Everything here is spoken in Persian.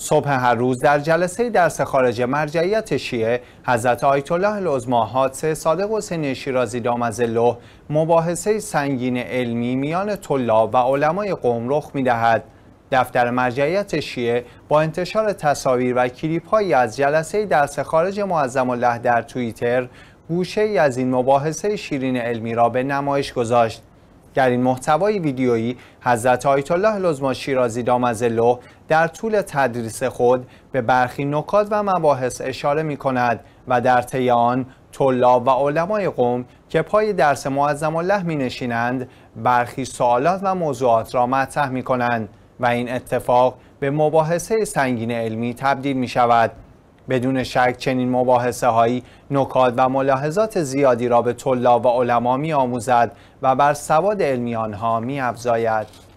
صبح هر روز در جلسه درس خارج مرجعیت شیعه حضرت آیت الله العظما حادثه صادق حسین شیرازی از الله مباحثه سنگین علمی میان طلاب و علمای قوم رخ میدهد دفتر مرجعیت شیعه با انتشار تصاویر و کلیپ هایی از جلسه درس خارج معظم الله در توییتر گوشه ای از این مباحثه شیرین علمی را به نمایش گذاشت در این محتوای ویدیویی حضرت آیت الله لزما شیرازی دامزلو در طول تدریس خود به برخی نکات و مباحث اشاره می کند و در طی آن طلاب و علمای قوم که پای درس معظم الله می نشینند برخی سوالات و موضوعات را مطرح می کنند و این اتفاق به مباحثه سنگین علمی تبدیل می شود بدون شک چنین مباحثه هایی نکات و ملاحظات زیادی را به طلاب و علما می آموزد و بر سواد علمی آنها می افزاید.